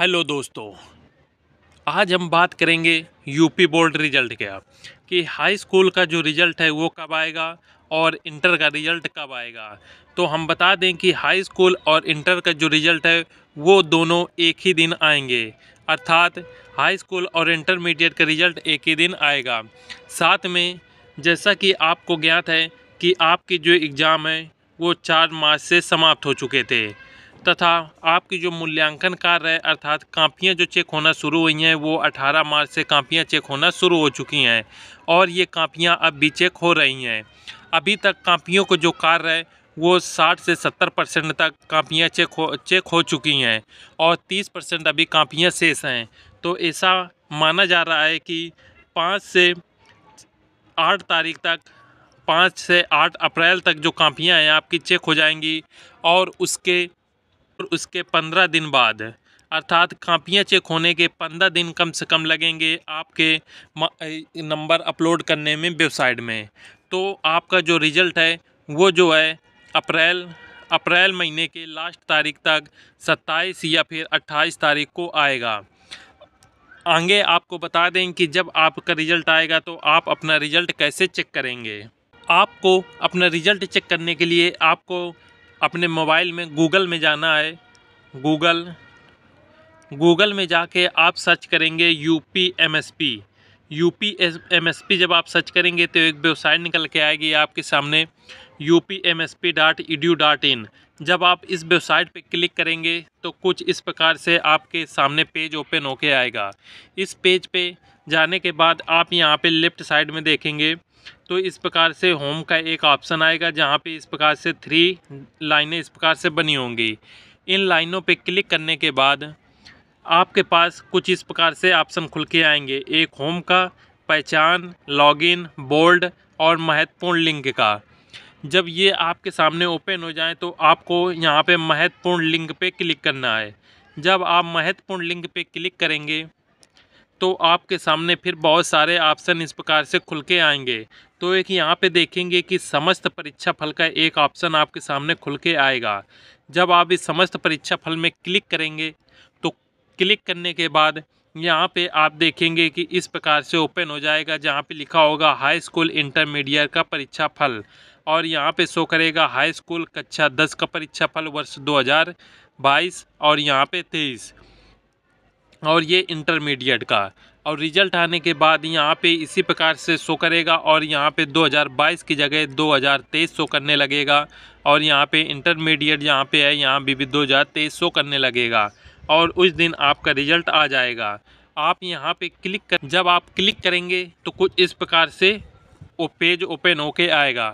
hello दोस्तों आज हम बात करेंगे यूपी बोर्ड रिजल्ट का कि हाई स्कूल का जो रिज़ल्ट है वो कब आएगा और इंटर का रिज़ल्ट कब आएगा तो हम बता दें कि हाई स्कूल और इंटर का जो रिज़ल्ट है वो दोनों एक ही दिन आएंगे अर्थात हाई स्कूल और इंटरमीडिएट का रिज़ल्ट एक ही दिन आएगा साथ में जैसा कि आपको ज्ञात है कि आपके जो एग्ज़ाम है वो चार मार्च से समाप्त हो चुके थे तथा आपकी जो मूल्यांकन कार्य है अर्थात कापियाँ जो चेक होना शुरू हुई हैं वो 18 मार्च से कापियाँ चेक होना शुरू हो चुकी हैं और ये कापियाँ अब भी चेक हो रही हैं अभी तक कापियों को जो कार्य है वो 60 से 70 परसेंट तक कापियाँ चेक हो चेक हो चुकी हैं और 30 परसेंट अभी कापियाँ शेष हैं तो ऐसा माना जा रहा है कि पाँच से आठ तारीख तक पाँच से आठ अप्रैल तक जो कापियाँ हैं आपकी चेक हो जाएंगी और उसके और उसके पंद्रह दिन बाद अर्थात कापियाँ चेक होने के पंद्रह दिन कम से कम लगेंगे आपके नंबर अपलोड करने में वेबसाइट में तो आपका जो रिज़ल्ट है वो जो है अप्रैल अप्रैल महीने के लास्ट तारीख तक सत्ताईस या फिर अट्ठाईस तारीख को आएगा आगे आपको बता दें कि जब आपका रिज़ल्ट आएगा तो आप अपना रिज़ल्ट कैसे चेक करेंगे आपको अपना रिज़ल्ट चेक करने के लिए आपको अपने मोबाइल में गूगल में जाना है गूगल गूगल में जाके आप सर्च करेंगे U P M S P U P M S P जब आप सर्च करेंगे तो एक वेबसाइट निकल के आएगी आपके सामने U P M S P dot E D dot in जब आप इस वेबसाइट पर क्लिक करेंगे तो कुछ इस प्रकार से आपके सामने पेज ओपन होके आएगा इस पेज पे जाने के बाद आप यहाँ पे लेफ़्ट साइड में देखेंगे तो इस प्रकार से होम का एक ऑप्शन आएगा जहाँ पे इस प्रकार से थ्री लाइनें इस प्रकार से बनी होंगी इन लाइनों पे क्लिक करने के बाद आपके पास कुछ इस प्रकार से ऑप्शन खुल के आएंगे एक होम का पहचान लॉगिन बोल्ड और महत्वपूर्ण लिंक का जब ये आपके सामने ओपन हो जाए तो आपको यहाँ पे महत्वपूर्ण लिंक पे क्लिक करना है जब आप महत्वपूर्ण लिंक पे क्लिक करेंगे तो आपके सामने फिर बहुत सारे ऑप्शन इस प्रकार से खुल के आएंगे तो एक यहाँ पे देखेंगे कि समस्त परीक्षा फल का एक ऑप्शन आपके सामने खुल के आएगा जब आप इस समस्त परीक्षा फल में क्लिक करेंगे तो क्लिक करने के बाद यहाँ पे आप देखेंगे कि इस प्रकार से ओपन हो जाएगा जहाँ पे लिखा होगा हाई स्कूल इंटरमीडिएट का परीक्षा फल और यहाँ पे शो करेगा हाई स्कूल कक्षा दस का परीक्षा फल वर्ष बाईस और यहाँ पे तेईस और ये इंटरमीडिएट का और रिजल्ट आने के बाद यहाँ पे इसी प्रकार से शो करेगा और यहाँ पे 2022 की जगह 2023 शो करने लगेगा और यहाँ पे इंटरमीडिएट यहाँ पे है यहाँ भी, भी 2023 शो करने लगेगा और उस दिन आपका रिजल्ट आ जाएगा आप यहाँ पे क्लिक कर जब आप क्लिक करेंगे तो कुछ इस प्रकार से वो पेज ओपन होके आएगा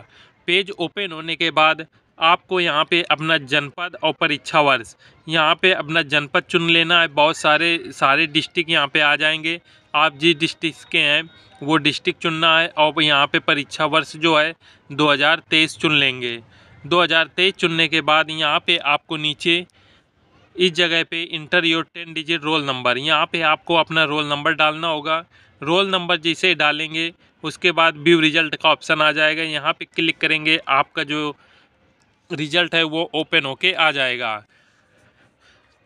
पेज ओपन होने के बाद आपको यहाँ पे अपना जनपद और परीक्षा वर्ष यहाँ पे अपना जनपद चुन लेना है बहुत सारे सारे डिस्ट्रिक्ट यहाँ पे आ जाएंगे आप जिस डिस्ट्रिक्ट के हैं वो डिस्ट्रिक्ट चुनना है और यहाँ पे परीक्षा वर्ष जो है 2023 चुन लेंगे 2023 चुनने के बाद यहाँ पे आपको नीचे इस जगह पे enter your ten digit roll number यहाँ पे आपको अपना रोल नंबर डालना होगा रोल नंबर जिसे डालेंगे उसके बाद व्यू रिजल्ट का ऑप्शन आ जाएगा यहाँ पे क्लिक करेंगे आपका जो रिजल्ट है वो ओपन होके आ जाएगा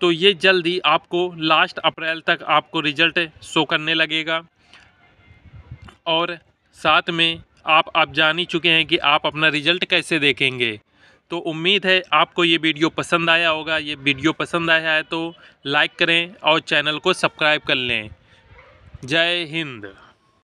तो ये जल्दी आपको लास्ट अप्रैल तक आपको रिजल्ट शो करने लगेगा और साथ में आप आप जान ही चुके हैं कि आप अपना रिजल्ट कैसे देखेंगे तो उम्मीद है आपको ये वीडियो पसंद आया होगा ये वीडियो पसंद आया है तो लाइक करें और चैनल को सब्सक्राइब कर लें जय हिंद